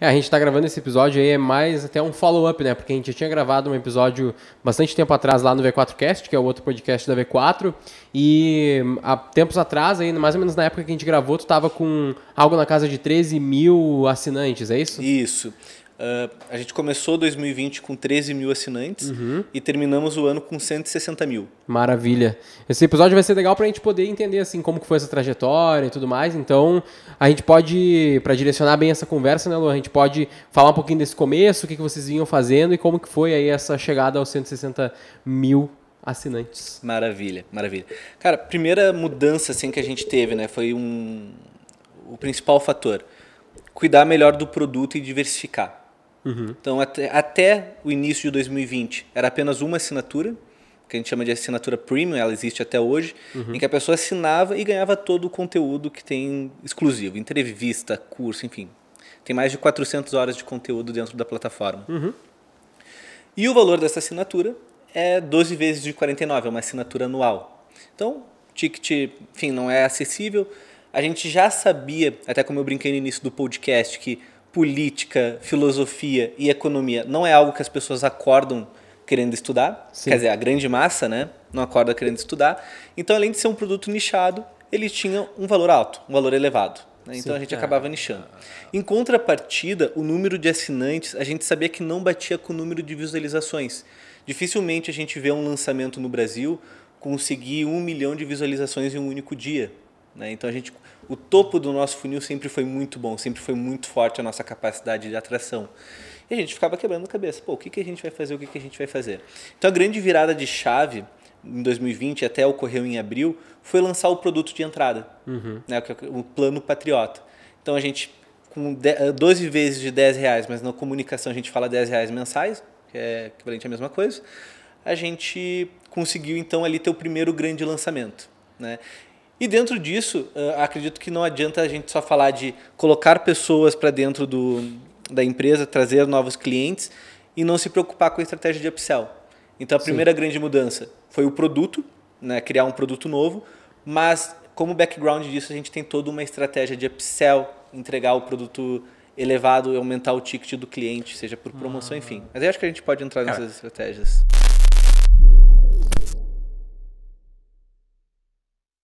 É, a gente está gravando esse episódio aí, é mais até um follow-up, né? Porque a gente já tinha gravado um episódio bastante tempo atrás lá no V4Cast, que é o outro podcast da V4. E hum, há tempos atrás, aí, mais ou menos na época que a gente gravou, tu estava com algo na casa de 13 mil assinantes, é isso? Isso. Uh, a gente começou 2020 com 13 mil assinantes uhum. e terminamos o ano com 160 mil. Maravilha. Esse episódio vai ser legal para a gente poder entender assim como que foi essa trajetória e tudo mais. Então a gente pode, para direcionar bem essa conversa, né, Lu? A gente pode falar um pouquinho desse começo, o que, que vocês vinham fazendo e como que foi aí essa chegada aos 160 mil assinantes. Maravilha, maravilha. Cara, primeira mudança assim que a gente teve, né, foi um o principal fator. Cuidar melhor do produto e diversificar. Uhum. Então, até, até o início de 2020, era apenas uma assinatura, que a gente chama de assinatura premium, ela existe até hoje, uhum. em que a pessoa assinava e ganhava todo o conteúdo que tem exclusivo, entrevista, curso, enfim. Tem mais de 400 horas de conteúdo dentro da plataforma. Uhum. E o valor dessa assinatura é 12 vezes de 49, é uma assinatura anual. Então, ticket, enfim, não é acessível. A gente já sabia, até como eu brinquei no início do podcast, que política, filosofia e economia não é algo que as pessoas acordam querendo estudar, Sim. quer dizer, a grande massa, né, não acorda querendo estudar. Então, além de ser um produto nichado, ele tinha um valor alto, um valor elevado. Né? Então Sim, a gente é. acabava nichando. Em contrapartida, o número de assinantes, a gente sabia que não batia com o número de visualizações. Dificilmente a gente vê um lançamento no Brasil conseguir um milhão de visualizações em um único dia. Né? Então a gente, o topo do nosso funil sempre foi muito bom, sempre foi muito forte a nossa capacidade de atração. E a gente ficava quebrando a cabeça, pô, o que, que a gente vai fazer, o que, que a gente vai fazer. Então a grande virada de chave em 2020, até ocorreu em abril, foi lançar o produto de entrada, uhum. né? É o plano patriota. Então a gente, com 12 eh, vezes de 10 reais, mas na comunicação a gente fala 10 reais mensais, que é equivalente à mesma coisa, a gente conseguiu então ali ter o primeiro grande lançamento. Né? E dentro disso, uh, acredito que não adianta a gente só falar de colocar pessoas para dentro do, da empresa, trazer novos clientes e não se preocupar com a estratégia de upsell. Então a primeira Sim. grande mudança foi o produto, né, criar um produto novo, mas como background disso a gente tem toda uma estratégia de upsell, entregar o produto elevado e aumentar o ticket do cliente, seja por promoção, ah. enfim. Mas eu acho que a gente pode entrar Cara. nessas estratégias.